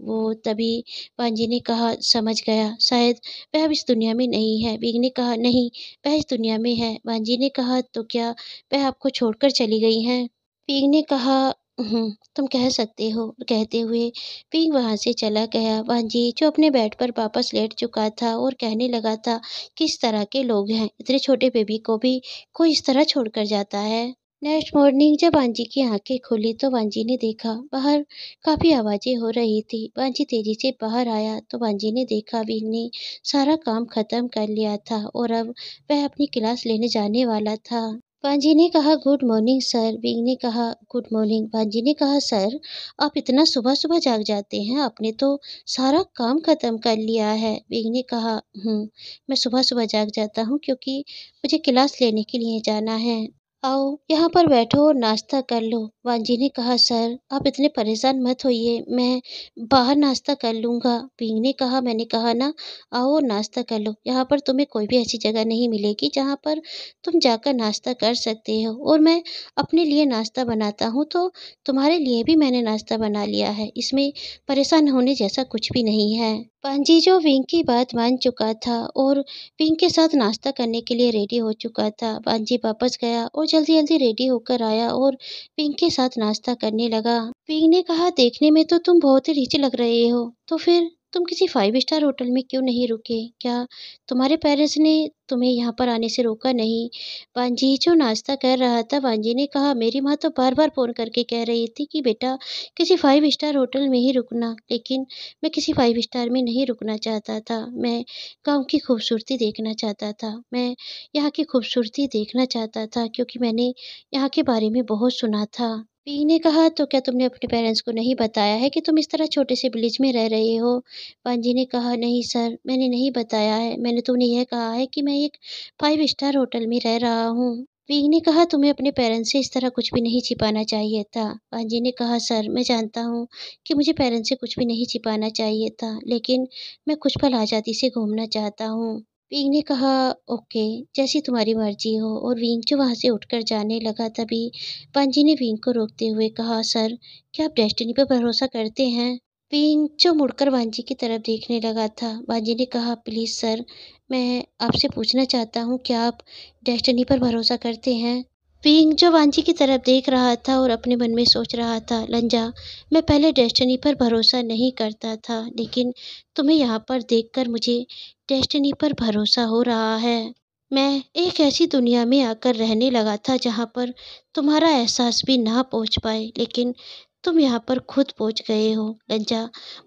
वो तभी पांजी ने कहा समझ गया शायद वह अब इस दुनिया में नहीं है बिग ने कहा नहीं वह इस दुनिया में है पांजी ने कहा तो क्या वह आपको छोड़कर चली गई हैं पिंग ने कहा हम्म, तुम कह सकते हो कहते हुए पिंग वहाँ से चला गया वांजी जो अपने बेड पर वापस लेट चुका था और कहने लगा था किस तरह के लोग हैं इतने छोटे बेबी को भी कोई इस तरह छोड़कर जाता है नेक्स्ट मॉर्निंग जब वांजी की आंखें खुली तो वांजी ने देखा बाहर काफ़ी आवाज़ें हो रही थी वांजी तेज़ी से बाहर आया तो वांजी ने देखा वीर ने सारा काम ख़त्म कर लिया था और अब वह अपनी क्लास लेने जाने वाला था वांजी ने कहा गुड मॉर्निंग सर विंग ने कहा गुड मॉर्निंग भांजी ने कहा सर आप इतना सुबह सुबह जाग जाते हैं आपने तो सारा काम ख़त्म कर लिया है विंग ने कहा हम्म, मैं सुबह सुबह जाग जाता हूँ क्योंकि मुझे क्लास लेने के लिए जाना है आओ यहाँ पर बैठो और नाश्ता कर लो। पासवान जी ने कहा सर आप इतने परेशान मत होइए मैं बाहर नाश्ता कर लूँगा पिंग ने कहा मैंने कहा ना आओ नाश्ता कर लो यहाँ पर तुम्हें कोई भी ऐसी जगह नहीं मिलेगी जहाँ पर तुम जाकर नाश्ता कर सकते हो और मैं अपने लिए नाश्ता बनाता हूँ तो तुम्हारे लिए भी मैंने नाश्ता बना लिया है इसमें परेशान होने जैसा कुछ भी नहीं है पांजी जो विंग की बात मान चुका था और विंग के साथ नाश्ता करने के लिए रेडी हो चुका था पांजी वापस गया और जल्दी जल्दी रेडी होकर आया और पिंक के साथ नाश्ता करने लगा पिंग ने कहा देखने में तो तुम बहुत ही रिच लग रहे हो तो फिर तुम किसी फाइव स्टार होटल में क्यों नहीं रुके क्या तुम्हारे पेरेंट्स ने तुम्हें यहाँ पर आने से रोका नहीं वांझी जो नाश्ता कर रहा था वांझी ने कहा मेरी माँ तो बार बार फ़ोन करके कह रही थी कि बेटा किसी फाइव स्टार होटल में ही रुकना लेकिन मैं किसी फाइव स्टार में नहीं रुकना चाहता था मैं गाँव की खूबसूरती देखना चाहता था मैं यहाँ की खूबसूरती देखना चाहता था क्योंकि मैंने यहाँ के बारे में बहुत सुना था पी ने कहा तो क्या तुमने अपने पेरेंट्स को नहीं बताया है कि तुम इस तरह छोटे से विलेज में रह रहे हो पांजी ने कहा नहीं सर मैंने नहीं बताया है मैंने तुमने यह कहा है कि मैं एक फाइव स्टार होटल में रह रहा हूँ पीग ने कहा तुम्हें अपने पेरेंट्स से इस तरह कुछ भी नहीं छिपाना चाहिए था पांजी ने कहा सर मैं जानता हूँ कि मुझे पेरेंट्स से कुछ भी नहीं छिपाना चाहिए था लेकिन मैं खुश फल आज़ादी से घूमना चाहता हूँ विंग ने कहा ओके जैसी तुम्हारी मर्जी हो और विंग जो वहाँ से उठकर जाने लगा तभी पांजी ने विंग को रोकते हुए कहा सर क्या आप डेस्टिनी पर भरोसा करते हैं पींग जो मुड़कर वांजी की तरफ देखने लगा था वांजी ने कहा प्लीज़ सर मैं आपसे पूछना चाहता हूँ क्या आप डेस्टिनी पर भरोसा करते हैं पिंग जो वांजी की तरफ देख रहा था और अपने मन में सोच रहा था लंजा मैं पहले डेस्टिनी पर भरोसा नहीं करता था लेकिन तुम्हें यहाँ पर देखकर मुझे डेस्टिनी पर भरोसा हो रहा है मैं एक ऐसी दुनिया में आकर रहने लगा था जहाँ पर तुम्हारा एहसास भी ना पहुँच पाए लेकिन तुम यहाँ पर खुद पहुँच गए हो गंजा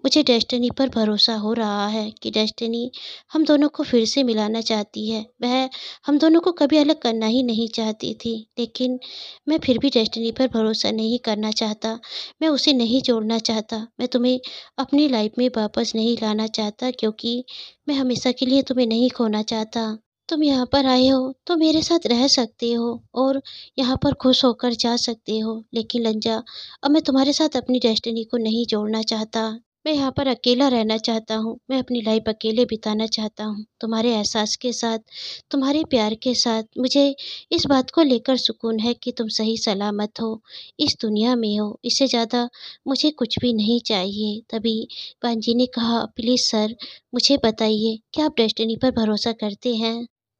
मुझे डेस्टिनी पर भरोसा हो रहा है कि डेस्टिनी हम दोनों को फिर से मिलाना चाहती है वह हम दोनों को कभी अलग करना ही नहीं चाहती थी लेकिन मैं फिर भी डेस्टिनी पर भरोसा नहीं करना चाहता मैं उसे नहीं जोड़ना चाहता मैं तुम्हें अपनी लाइफ में वापस नहीं लाना चाहता क्योंकि मैं हमेशा के लिए तुम्हें नहीं खोना चाहता तुम यहाँ पर आए हो तो मेरे साथ रह सकते हो और यहाँ पर खुश होकर जा सकते हो लेकिन लंजा अब मैं तुम्हारे साथ अपनी डेस्टिनी को नहीं जोड़ना चाहता मैं यहाँ पर अकेला रहना चाहता हूँ मैं अपनी लाइफ अकेले बिताना चाहता हूँ तुम्हारे एहसास के साथ तुम्हारे प्यार के साथ मुझे इस बात को लेकर सुकून है कि तुम सही सलामत हो इस दुनिया में हो इससे ज़्यादा मुझे कुछ भी नहीं चाहिए तभी पानजी ने कहा प्लीज़ सर मुझे बताइए क्या आप डेस्टिनी पर भरोसा करते हैं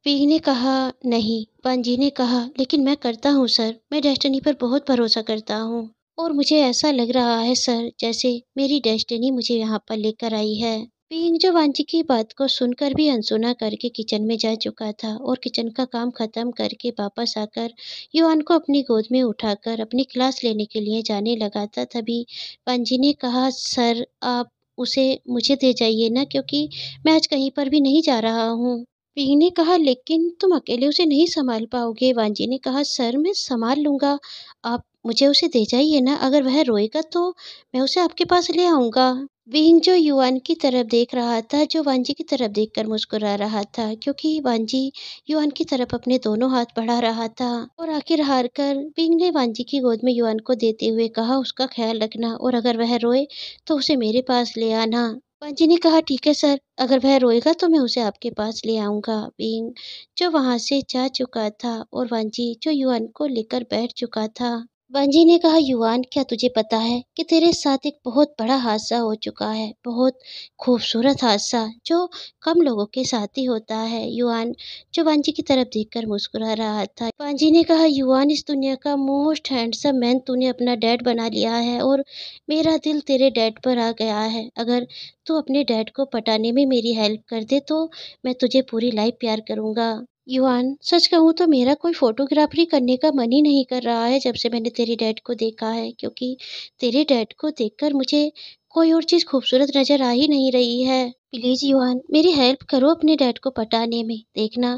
पी ने कहा नहीं पंजी ने कहा लेकिन मैं करता हूँ सर मैं डेस्टिनी पर बहुत भरोसा करता हूँ और मुझे ऐसा लग रहा है सर जैसे मेरी डेस्टिनी मुझे यहाँ पर लेकर आई है पिंग जो वांची की बात को सुनकर भी अनसुना करके किचन में जा चुका था और किचन का काम ख़त्म करके वापस आकर युवान को अपनी गोद में उठाकर अपनी क्लास लेने के लिए जाने लगा था तभी पंजी ने कहा सर आप उसे मुझे दे जाइए ना क्योंकि मैं आज कहीं पर भी नहीं जा रहा हूँ पिंग ने कहा लेकिन तुम अकेले उसे नहीं संभाल पाओगे वांजी ने कहा सर मैं संभाल लूँगा आप मुझे उसे दे जाइए ना अगर वह रोएगा तो मैं उसे आपके पास ले आऊँगा विंग जो युवान की तरफ देख रहा था जो वांजी की तरफ देखकर मुस्कुरा रहा था क्योंकि वांजी युवान की तरफ अपने दोनों हाथ बढ़ा रहा था और आखिर हार कर विंग ने वांजी की गोद में युवान को देते हुए कहा उसका ख्याल रखना और अगर वह रोए तो उसे मेरे पास ले आना पंजी ने कहा ठीक है सर अगर वह रोएगा तो मैं उसे आपके पास ले आऊँगा बींग जो वहाँ से जा चुका था और वांची जो युआन को लेकर बैठ चुका था वंजी ने कहा युवान क्या तुझे पता है कि तेरे साथ एक बहुत बड़ा हादसा हो चुका है बहुत खूबसूरत हादसा जो कम लोगों के साथ ही होता है युवान जो वंजी की तरफ देखकर मुस्कुरा रहा था वंजी ने कहा युवान इस दुनिया का मोस्ट हैंडसम मैन तूने अपना डैड बना लिया है और मेरा दिल तेरे डैड पर आ गया है अगर तू अपने डैड को पटाने में मेरी हेल्प कर दे तो मैं तुझे पूरी लाइफ प्यार करूँगा युवान सच कहूँ तो मेरा कोई फ़ोटोग्राफ़री करने का मन ही नहीं कर रहा है जब से मैंने तेरे डैड को देखा है क्योंकि तेरे डैड को देखकर मुझे कोई और चीज़ खूबसूरत नजर आ ही नहीं रही है प्लीज़ युवान मेरी हेल्प करो अपने डैड को पटाने में देखना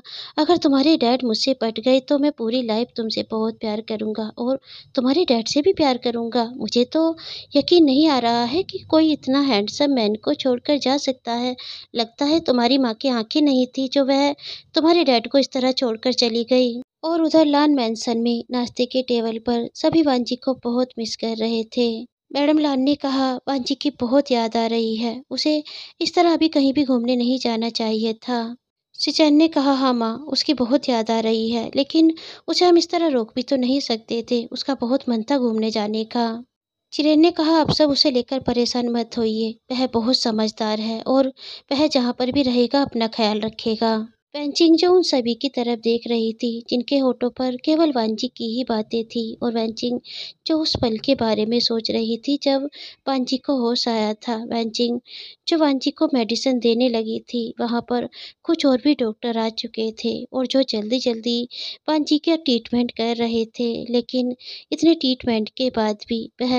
अगर तुम्हारे डैड मुझसे पट गए तो मैं पूरी लाइफ तुमसे बहुत प्यार करूंगा और तुम्हारे डैड से भी प्यार करूंगा मुझे तो यकीन नहीं आ रहा है कि कोई इतना हैंडसम मैन को छोड़कर जा सकता है लगता है तुम्हारी माँ की आंखें नहीं थी जो वह तुम्हारे डैड को इस तरह छोड़कर चली गई और उधर लान मैंसन में नाश्ते के टेबल पर सभी वांझी को बहुत मिस कर रहे थे मैडम लाल ने कहा वांझी की बहुत याद आ रही है उसे इस तरह अभी कहीं भी घूमने नहीं जाना चाहिए था सिचैन ने कहा हाँ माँ उसकी बहुत याद आ रही है लेकिन उसे हम इस तरह रोक भी तो नहीं सकते थे उसका बहुत मन था घूमने जाने का चिरेन ने कहा आप सब उसे लेकर परेशान मत होइए वह बहुत समझदार है और वह जहाँ पर भी रहेगा अपना ख्याल रखेगा जो उन सभी की तरफ देख रही थी जिनके होठों पर केवल वांजी की ही बातें थी और वेंचिंग जो उस पल के बारे में सोच रही थी जब वांजी को होश आया था वैंचिंग जो वांजी को मेडिसिन देने लगी थी वहाँ पर कुछ और भी डॉक्टर आ चुके थे और जो जल्दी जल्दी वांजी का ट्रीटमेंट कर रहे थे लेकिन इतने ट्रीटमेंट के बाद भी वह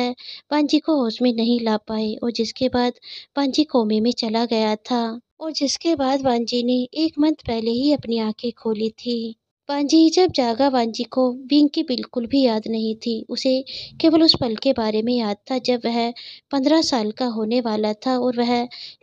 वांजी को होश में नहीं ला पाए और जिसके बाद वांजी कोमे में चला गया था और जिसके बाद वांजी ने एक मंथ पहले ही अपनी आंखें खोली थी वांजी जब जागा वांजी को विंग की बिल्कुल भी याद नहीं थी उसे केवल उस पल के बारे में याद था जब वह पंद्रह साल का होने वाला था और वह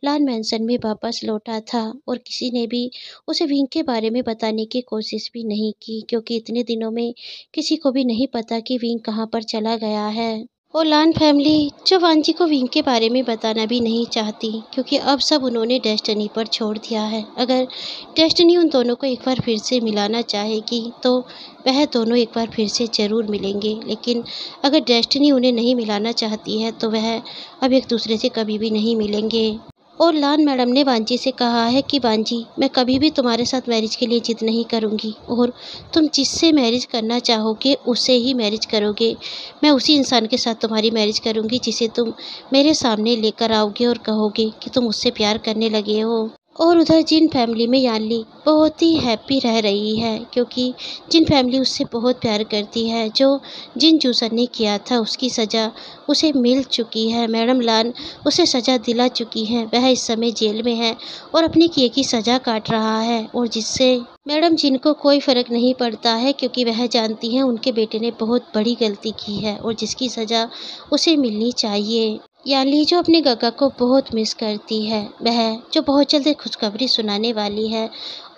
लाल मैंसन में वापस लौटा था और किसी ने भी उसे विंग के बारे में बताने की कोशिश भी नहीं की क्योंकि इतने दिनों में किसी को भी नहीं पता कि विंग कहाँ पर चला गया है ओलान फैमिली जी को विंग के बारे में बताना भी नहीं चाहती क्योंकि अब सब उन्होंने डेस्टनी पर छोड़ दिया है अगर डेस्टनी उन दोनों को एक बार फिर से मिलाना चाहेगी तो वह दोनों एक बार फिर से ज़रूर मिलेंगे लेकिन अगर डेस्टनी उन्हें नहीं मिलाना चाहती है तो वह अब एक दूसरे से कभी भी नहीं मिलेंगे और लाल मैडम ने बांजी से कहा है कि बांजी मैं कभी भी तुम्हारे साथ मैरिज के लिए ज़िद नहीं करूँगी और तुम जिससे मैरिज करना चाहोगे उससे ही मैरिज करोगे मैं उसी इंसान के साथ तुम्हारी मैरिज करूँगी जिसे तुम मेरे सामने लेकर आओगे और कहोगे कि तुम उससे प्यार करने लगे हो और उधर जिन फैमिली में याली बहुत ही हैप्पी रह रही है क्योंकि जिन फैमिली उससे बहुत प्यार करती है जो जिन जूसन ने किया था उसकी सज़ा उसे मिल चुकी है मैडम लान उसे सज़ा दिला चुकी हैं वह इस समय जेल में है और अपने किए की सज़ा काट रहा है और जिससे मैडम जिन को कोई फ़र्क नहीं पड़ता है क्योंकि वह जानती हैं उनके बेटे ने बहुत बड़ी गलती की है और जिसकी सज़ा उसे मिलनी चाहिए याली जो अपने गगा को बहुत मिस करती है वह जो बहुत जल्द खुशखबरी सुनाने वाली है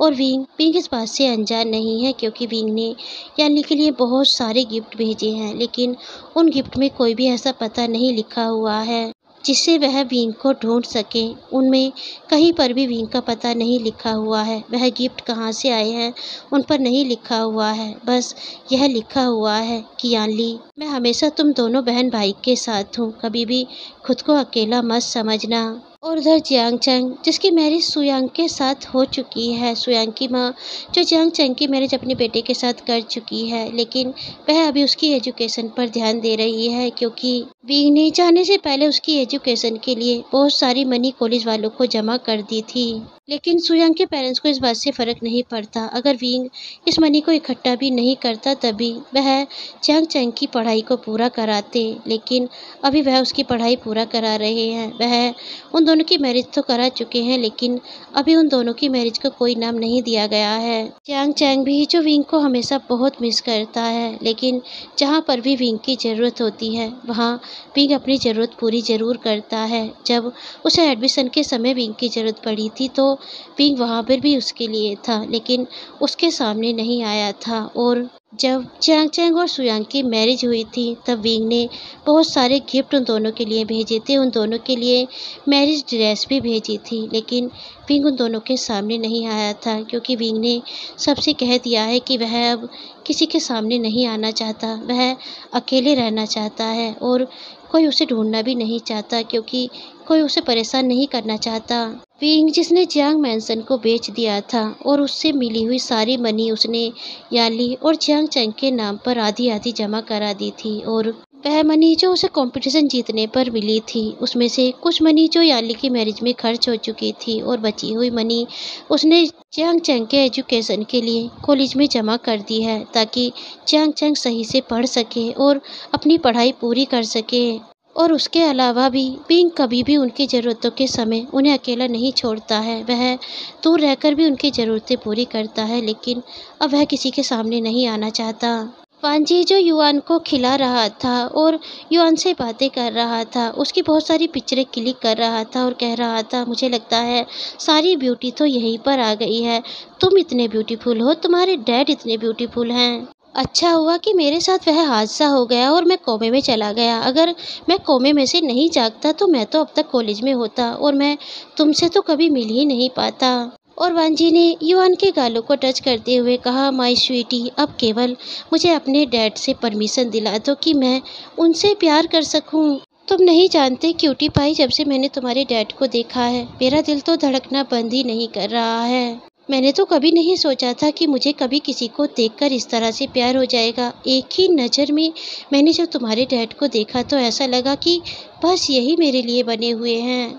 और विंग विंग इस बात से अनजान नहीं है क्योंकि विंग ने याली के लिए बहुत सारे गिफ्ट भेजे हैं लेकिन उन गिफ्ट में कोई भी ऐसा पता नहीं लिखा हुआ है जिससे वह भीम को ढूंढ सके उनमें कहीं पर भी भीम का पता नहीं लिखा हुआ है वह गिफ्ट कहाँ से आए हैं उन पर नहीं लिखा हुआ है बस यह लिखा हुआ है कि आनली मैं हमेशा तुम दोनों बहन भाई के साथ हूँ कभी भी खुद को अकेला मत समझना और उधर जियांग चैंग जिसकी मैरिज सुयांग के साथ हो चुकी है सुयांग की माँ जो जियांग चैंग की मैरिज अपने बेटे के साथ कर चुकी है लेकिन वह अभी उसकी एजुकेशन पर ध्यान दे रही है क्योंकि बींगने जाने से पहले उसकी एजुकेशन के लिए बहुत सारी मनी कॉलेज वालों को जमा कर दी थी लेकिन सुयंग के पेरेंट्स को इस बात से फ़र्क नहीं पड़ता अगर विंग इस मनी को इकट्ठा भी नहीं करता तभी वह चंग चंग की पढ़ाई को पूरा कराते लेकिन अभी वह उसकी पढ़ाई पूरा करा रहे हैं वह उन दोनों की मैरिज तो करा चुके हैं लेकिन अभी उन दोनों की मैरिज को कोई नाम नहीं दिया गया है चैंग चैंग भी जो विंग को हमेशा बहुत मिस करता है लेकिन जहाँ पर भी विंग की ज़रूरत होती है वहाँ विंग अपनी ज़रूरत पूरी ज़रूर करता है जब उसे एडमिशन के समय विंग की ज़रूरत पड़ी थी तो पिंग वहाँ पर भी उसके लिए था लेकिन उसके सामने नहीं आया था और जब चैंग चैंग और सुयांग की मैरिज हुई थी तब विंग ने बहुत सारे गिफ्ट उन दोनों के लिए भेजे थे उन दोनों के लिए मैरिज ड्रेस भी भेजी थी लेकिन विंग उन दोनों के सामने नहीं आया था क्योंकि विंग ने सबसे कह दिया है कि वह अब किसी के सामने नहीं आना चाहता वह अकेले रहना चाहता है और कोई उसे ढूंढना भी नहीं चाहता क्योंकि कोई उसे परेशान नहीं करना चाहता विंग जिसने जियांग मैंसन को बेच दिया था और उससे मिली हुई सारी मनी उसने याली और जियांग चंग के नाम पर आधी आधी जमा करा दी थी और वह मनी जो उसे कंपटीशन जीतने पर मिली थी उसमें से कुछ मनी जो याली की मैरिज में खर्च हो चुकी थी और बची हुई मनी उसने चैंग चंग के एजुकेशन के लिए कॉलेज में जमा कर दी है ताकि चैंग चंग सही से पढ़ सके और अपनी पढ़ाई पूरी कर सके और उसके अलावा भी पिंक कभी भी उनकी ज़रूरतों के समय उन्हें अकेला नहीं छोड़ता है वह दूर रहकर भी उनकी ज़रूरतें पूरी करता है लेकिन अब वह किसी के सामने नहीं आना चाहता पांजी जो युवान को खिला रहा था और युवान से बातें कर रहा था उसकी बहुत सारी पिक्चरें क्लिक कर रहा था और कह रहा था मुझे लगता है सारी ब्यूटी तो यहीं पर आ गई है तुम इतने ब्यूटीफुल हो तुम्हारे डैड इतने ब्यूटीफुल हैं अच्छा हुआ कि मेरे साथ वह हादसा हो गया और मैं कोमे में चला गया अगर मैं कोमे में से नहीं जागता तो मैं तो अब तक कॉलेज में होता और मैं तुमसे तो कभी मिल ही नहीं पाता और वांजी ने युवान के गालों को टच करते हुए कहा माई स्वीटी अब केवल मुझे अपने डैड से परमिशन दिला दो कि मैं उनसे प्यार कर सकूँ तुम नहीं जानते क्यूटी पाई जब से मैंने तुम्हारे डैड को देखा है मेरा दिल तो धड़कना बंद ही नहीं कर रहा है मैंने तो कभी नहीं सोचा था कि मुझे कभी किसी को देखकर इस तरह से प्यार हो जाएगा एक ही नज़र में मैंने जब तुम्हारे डैड को देखा तो ऐसा लगा कि बस यही मेरे लिए बने हुए हैं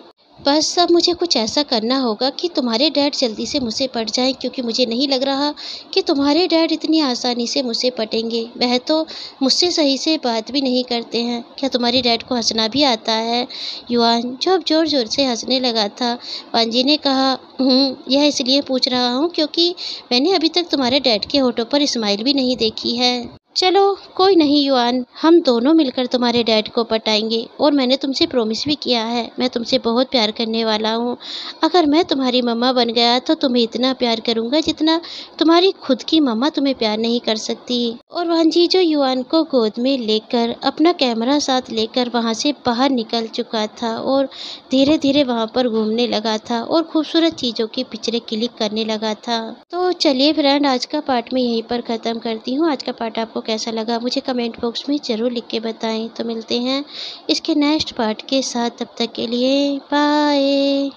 बस अब मुझे कुछ ऐसा करना होगा कि तुम्हारे डैड जल्दी से मुझसे पट जाएं क्योंकि मुझे नहीं लग रहा कि तुम्हारे डैड इतनी आसानी से मुझसे पटेंगे वह तो मुझसे सही से बात भी नहीं करते हैं क्या तुम्हारे डैड को हंसना भी आता है युवान जो अब ज़ोर ज़ोर से हंसने लगा था वानजी ने कहा हम्म, यह इसलिए पूछ रहा हूँ क्योंकि मैंने अभी तक तुम्हारे डैड के होठों पर स्माइल भी नहीं देखी है चलो कोई नहीं युआन हम दोनों मिलकर तुम्हारे डैड को पटाएंगे और मैंने तुमसे प्रॉमिस भी किया है मैं तुमसे बहुत प्यार करने वाला हूँ अगर मैं तुम्हारी मम्मा बन गया तो तुम्हें इतना प्यार करूँगा जितना तुम्हारी खुद की मम्मा तुम्हें प्यार नहीं कर सकती और जो युआन को गोद में लेकर अपना कैमरा साथ लेकर वहाँ से बाहर निकल चुका था और धीरे धीरे वहाँ पर घूमने लगा था और खूबसूरत चीज़ों की पिक्चरें क्लिक करने लगा था तो चलिए फ्रेंड आज का पार्ट मैं यहीं पर ख़त्म करती हूँ आज का पार्ट आपको कैसा लगा मुझे कमेंट बॉक्स में ज़रूर लिख के बताएं तो मिलते हैं इसके नेक्स्ट पार्ट के साथ तब तक के लिए बाय